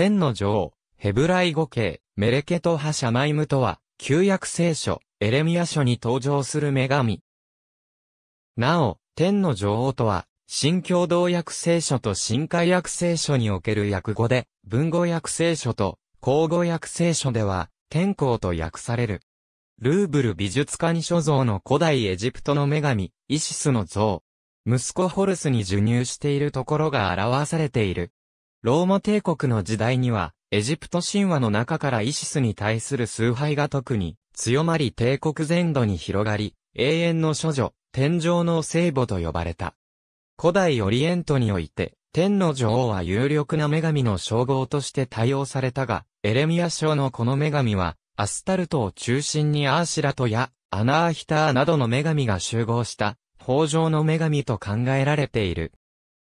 天の女王、ヘブライ語系、メレケトハシャマイムとは、旧約聖書、エレミア書に登場する女神。なお、天の女王とは、新共同訳聖書と新海訳聖書における訳語で、文語訳聖書と、口語訳聖書では、天皇と訳される。ルーブル美術館所蔵の古代エジプトの女神、イシスの像。息子ホルスに授乳しているところが表されている。ローマ帝国の時代には、エジプト神話の中からイシスに対する崇拝が特に強まり帝国全土に広がり、永遠の処女、天上の聖母と呼ばれた。古代オリエントにおいて、天の女王は有力な女神の称号として対応されたが、エレミア賞のこの女神は、アスタルトを中心にアーシラトやアナーヒターなどの女神が集合した、豊穣の女神と考えられている。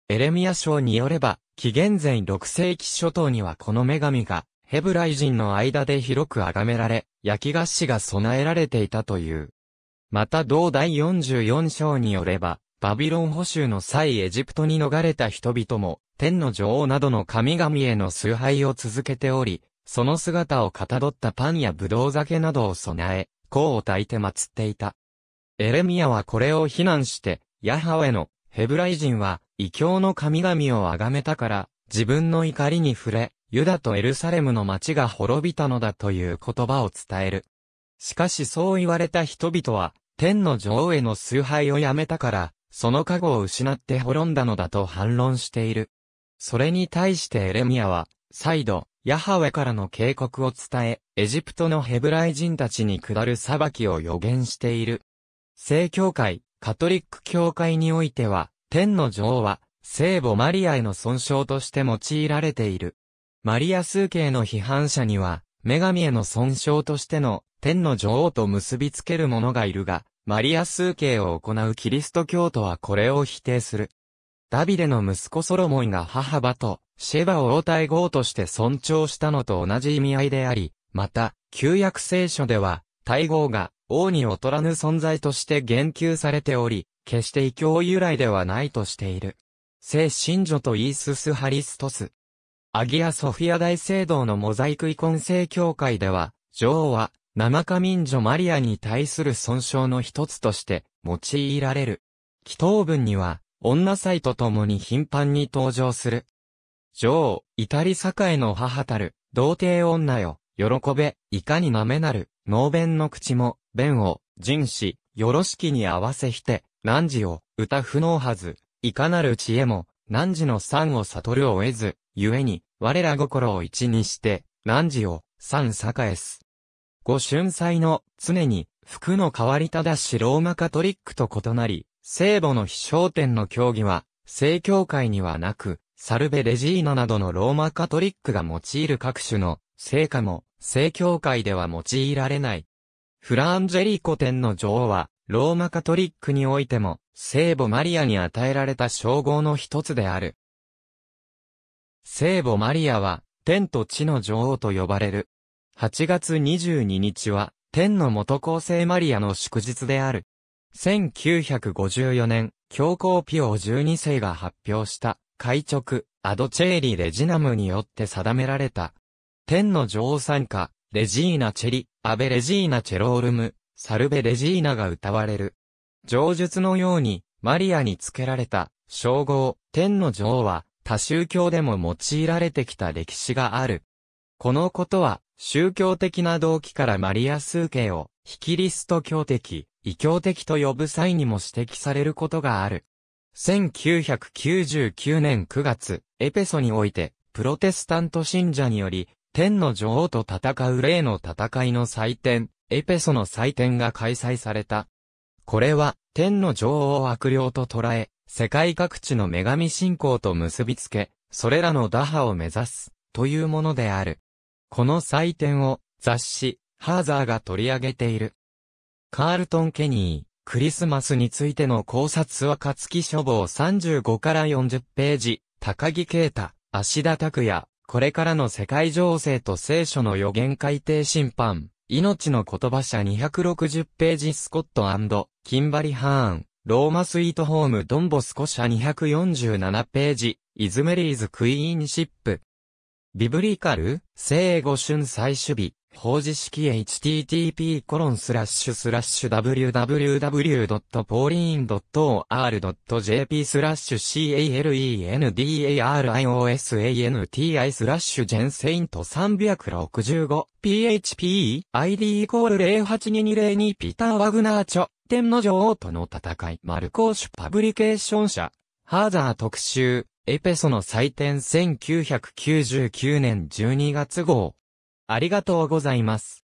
エレミア賞によれば、紀元前6世紀初頭にはこの女神が、ヘブライ人の間で広く崇められ、焼き菓子が備えられていたという。また同第44章によれば、バビロン捕囚の際エジプトに逃れた人々も、天の女王などの神々への崇拝を続けており、その姿をかたどったパンやブドウ酒などを備え、甲を焚いて祀っていた。エレミアはこれを非難して、ヤハウェのヘブライ人は異教の神々を崇めたから、自分の怒りに触れ、ユダとエルサレムの町が滅びたのだという言葉を伝える。しかしそう言われた人々は、天の女王への崇拝をやめたから、その加護を失って滅んだのだと反論している。それに対してエレミアは、再度、ヤハウェからの警告を伝え、エジプトのヘブライ人たちに下る裁きを予言している。正教会、カトリック教会においては、天の女王は、聖母マリアへの損傷として用いられている。マリア数形の批判者には、女神への損傷としての天の女王と結びつける者がいるが、マリア数形を行うキリスト教徒はこれを否定する。ダビデの息子ソロモンが母バとシェバを応対号として尊重したのと同じ意味合いであり、また、旧約聖書では、大号が王に劣らぬ存在として言及されており、決して異教由来ではないとしている。聖神女とイーススハリストス。アギア・ソフィア大聖堂のモザイク遺恨聖教会では、女王は、生化民女マリアに対する損傷の一つとして用いられる。祈祷文には、女祭と共に頻繁に登場する。女王、イタリへの母たる、童貞女よ、喜べ、いかに舐めなる、脳弁の口も、弁を、人死、よろしきに合わせして、汝を、歌不能はず、いかなる知恵も、汝の三を悟るを得ず、故に、我ら心を一にして、汝を、三栄す。五春祭の、常に、服の変わりただしローマカトリックと異なり、聖母の飛翔点の教義は、聖教会にはなく、サルベレジーナなどのローマカトリックが用いる各種の聖歌も、聖教会では用いられない。フランジェリコ天の女王は、ローマカトリックにおいても、聖母マリアに与えられた称号の一つである。聖母マリアは、天と地の女王と呼ばれる。8月22日は、天の元構成マリアの祝日である。1954年、教皇ピオ12世が発表した、会直、アドチェーリ・レジナムによって定められた。天の女王参加、レジーナ・チェリ、アベ・レジーナ・チェロールム、サルベ・レジーナが歌われる。上述のように、マリアに付けられた、称号、天の女王は、他宗教でも用いられてきた歴史がある。このことは、宗教的な動機からマリア数形を、非キリスト教的、異教的と呼ぶ際にも指摘されることがある。1999年9月、エペソにおいて、プロテスタント信者により、天の女王と戦う例の戦いの祭典、エペソの祭典が開催された。これは、天の女王を悪霊と捉え、世界各地の女神信仰と結びつけ、それらの打破を目指す、というものである。この祭典を、雑誌、ハーザーが取り上げている。カールトン・ケニー、クリスマスについての考察は勝木書房35から40ページ、高木啓太、足田拓也、これからの世界情勢と聖書の予言改定審判、命の言葉社260ページスコットキンバリ・ハーン、ローマスイートホームドンボスコ社247ページ、イズメリーズ・クイーンシップ、ビブリカル、聖語春最守日。法事式 http コロンスラッシュスラッシュ www.pauline.or.jp スラッシュ calendariosanti スラッシュ gen s セイント 365php id イコール082202ピター・ワグナーチョ天の女王との戦いマルコーシュパブリケーション社ハーザー特集エペソの祭典1999年12月号。ありがとうございます。